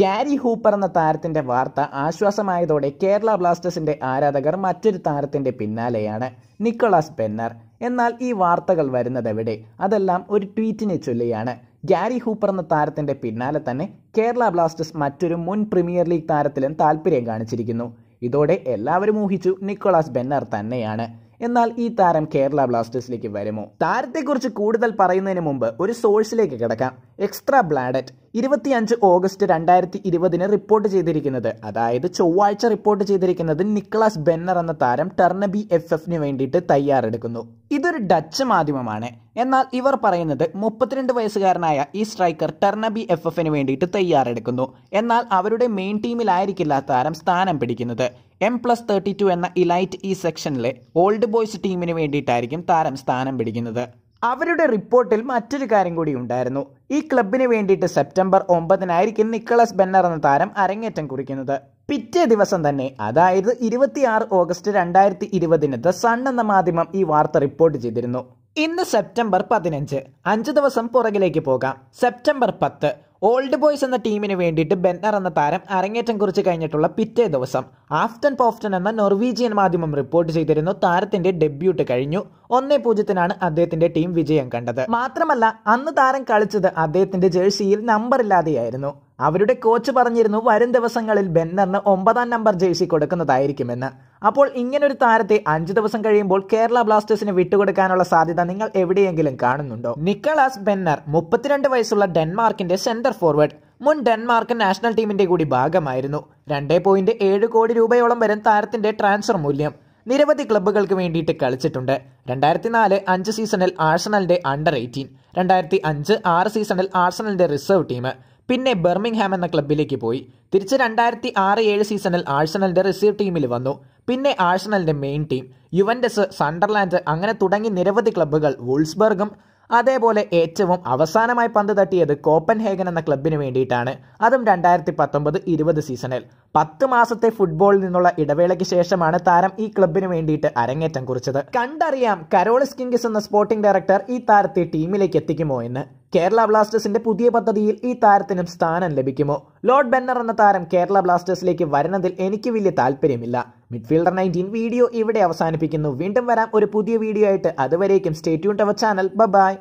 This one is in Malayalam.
ഗാരി ഹൂപ്പർ എന്ന താരത്തിന്റെ വാർത്ത ആശ്വാസമായതോടെ കേരള ബ്ലാസ്റ്റേഴ്സിന്റെ ആരാധകർ മറ്റൊരു താരത്തിന്റെ പിന്നാലെയാണ് നിക്കോളാസ് പെന്നർ എന്നാൽ ഈ വാർത്തകൾ എവിടെ അതെല്ലാം ഒരു ട്വീറ്റിനെ ചൊല്ലിയാണ് ഗാരി ഹൂപ്പർ എന്ന താരത്തിന്റെ പിന്നാലെ തന്നെ കേരള ബ്ലാസ്റ്റേഴ്സ് മറ്റൊരു മുൻ പ്രീമിയർ ലീഗ് താരത്തിലും താല്പര്യം കാണിച്ചിരിക്കുന്നു ഇതോടെ എല്ലാവരും ഊഹിച്ചു നിക്കോളാസ് ബെന്നർ തന്നെയാണ് എന്നാൽ ഈ താരം കേരള ബ്ലാസ്റ്റേഴ്സിലേക്ക് വരുമോ താരത്തെക്കുറിച്ച് കൂടുതൽ പറയുന്നതിന് മുമ്പ് ഒരു സോഴ്സിലേക്ക് കിടക്കാം എക്സ്ട്രാ ബ്ലാഡറ്റ് ഇരുപത്തിയഞ്ച് ഓഗസ്റ്റ് രണ്ടായിരത്തി ഇരുപതിന് റിപ്പോർട്ട് ചെയ്തിരിക്കുന്നത് അതായത് ചൊവ്വാഴ്ച റിപ്പോർട്ട് ചെയ്തിരിക്കുന്നത് നിക്ലാസ് ബെന്നർ എന്ന താരം ടെർണബി എഫ് എഫിന് വേണ്ടിയിട്ട് തയ്യാറെടുക്കുന്നു ഇതൊരു ഡച്ച് മാധ്യമമാണ് എന്നാൽ ഇവർ പറയുന്നത് മുപ്പത്തിരണ്ട് വയസ്സുകാരനായ ഈ സ്ട്രൈക്കർ ടെർണബി എഫ് എഫിന് വേണ്ടിയിട്ട് തയ്യാറെടുക്കുന്നു എന്നാൽ അവരുടെ മെയിൻ ടീമിലായിരിക്കില്ല താരം സ്ഥാനം പിടിക്കുന്നത് എം പ്ലസ് തേർട്ടി ടു എന്ന ഇലൈറ്റ് ഈ സെക്ഷനിലെ ഓൾഡ് ബോയ്സ് ടീമിന് വേണ്ടിയിട്ടായിരിക്കും താരം സ്ഥാനം പിടിക്കുന്നത് അവരുടെ റിപ്പോർട്ടിൽ മറ്റൊരു കാര്യം കൂടി ഉണ്ടായിരുന്നു ഈ ക്ലബിന് വേണ്ടിയിട്ട് സെപ്റ്റംബർ ഒമ്പതിനായിരിക്കും നിക്കളസ് ബെന്നർ എന്ന താരം അരങ്ങേറ്റം കുറിക്കുന്നത് പിറ്റേ ദിവസം തന്നെ അതായത് ഇരുപത്തിയാറ് ഓഗസ്റ്റ് രണ്ടായിരത്തി ഇരുപതിന് ദ സൺ എന്ന മാധ്യമം ഈ വാർത്ത റിപ്പോർട്ട് ചെയ്തിരുന്നു ഇന്ന് സെപ്റ്റംബർ പതിനഞ്ച് അഞ്ച് ദിവസം പുറകിലേക്ക് പോകാം സെപ്റ്റംബർ പത്ത് ഓൾഡ് ബോയ്സ് എന്ന ടീമിന് വേണ്ടിയിട്ട് ബെന്നർ എന്ന താരം അരങ്ങേറ്റം കുറിച്ച് കഴിഞ്ഞിട്ടുള്ള പിറ്റേ ദിവസം ആഫ്റ്റൻ പോഫ്റ്റൻ എന്ന നോർവീജിയൻ മാധ്യമം റിപ്പോർട്ട് ചെയ്തിരുന്നു താരത്തിന്റെ ഡെബ്യൂട്ട് കഴിഞ്ഞു ഒന്നേ പൂജ്യത്തിനാണ് അദ്ദേഹത്തിന്റെ ടീം വിജയം കണ്ടത് മാത്രമല്ല അന്ന് താരം കളിച്ചത് അദ്ദേഹത്തിന്റെ ജേഴ്സിയിൽ നമ്പർ ഇല്ലാതെയായിരുന്നു അവരുടെ കോച്ച് പറഞ്ഞിരുന്നു വരും ദിവസങ്ങളിൽ ബെന്നറിന് ഒമ്പതാം നമ്പർ ജേഴ്സി കൊടുക്കുന്നതായിരിക്കുമെന്ന് അപ്പോൾ ഇങ്ങനൊരു താരത്തെ അഞ്ചു ദിവസം കഴിയുമ്പോൾ കേരള ബ്ലാസ്റ്റേഴ്സിന് വിട്ടുകൊടുക്കാനുള്ള സാധ്യത നിങ്ങൾ എവിടെയെങ്കിലും കാണുന്നുണ്ടോ നിക്കോളാസ് ബെന്നർ മുപ്പത്തിരണ്ട് വയസ്സുള്ള ഡെൻമാർക്കിന്റെ സെന്റർ ഫോർവേഡ് മുൻ ഡെൻമാർക്ക് നാഷണൽ ടീമിന്റെ കൂടി ഭാഗമായിരുന്നു രണ്ടേ പോയിന്റ് ഏഴ് കോടി രൂപയോളം വരും താരത്തിന്റെ ട്രാൻസ്ഫർ മൂല്യം നിരവധി ക്ലബ്ബുകൾക്ക് വേണ്ടിയിട്ട് കളിച്ചിട്ടുണ്ട് രണ്ടായിരത്തി നാല് അഞ്ച് സീസണിൽ ആഴ്സണലിന്റെ അണ്ടർ എയ്റ്റീൻ രണ്ടായിരത്തി അഞ്ച് ആറ് സീസണിൽ ആഴ്സണലിന്റെ റിസർവ് ടീം പിന്നെ ബെർമിംഗ്ഹാം എന്ന ക്ലബിലേക്ക് പോയി തിരിച്ച് രണ്ടായിരത്തി ആറ് ഏഴ് സീസണിൽ ആഴ്സണലിന്റെ റിസീവ് ടീമിൽ വന്നു പിന്നെ ആഴ്സണലിൻ്റെ മെയിൻ ടീം യുവൻഡസ് സണ്ടർലാൻഡ് അങ്ങനെ തുടങ്ങി നിരവധി ക്ലബ്ബുകൾ വുൾസ്ബർഗും അതേപോലെ ഏറ്റവും അവസാനമായി പന്ത് തട്ടിയത് കോപ്പൻഹേഗൻ എന്ന ക്ലബിന് വേണ്ടിയിട്ടാണ് അതും രണ്ടായിരത്തി പത്തൊമ്പത് ഇരുപത് സീസണിൽ പത്ത് മാസത്തെ ഫുട്ബോളിൽ നിന്നുള്ള ഇടവേളയ്ക്ക് ശേഷമാണ് താരം ഈ ക്ലബിന് വേണ്ടിയിട്ട് അരങ്ങേറ്റം കുറിച്ചത് കണ്ടറിയാം കരോളിസ് കിങ്സ് എന്ന സ്പോർട്ടിംഗ് ഡയറക്ടർ ഈ താരത്തെ ടീമിലേക്ക് എത്തിക്കുമോ എന്ന് കേരള ബ്ലാസ്റ്റേഴ്സിന്റെ പുതിയ പദ്ധതിയിൽ ഈ താരത്തിനും സ്ഥാനം ലഭിക്കുമോ ലോർഡ് ബെന്നർ എന്ന താരം കേരള ബ്ലാസ്റ്റേഴ്സിലേക്ക് വരുന്നതിൽ എനിക്ക് വലിയ താല്പര്യമില്ല മിഡ്ഫീൽഡർ നയൻറ്റീൻ വീഡിയോ ഇവിടെ അവസാനിപ്പിക്കുന്നു വീണ്ടും വരാം ഒരു പുതിയ വീഡിയോ ആയിട്ട് അതുവരേക്കും stay tune to our channel by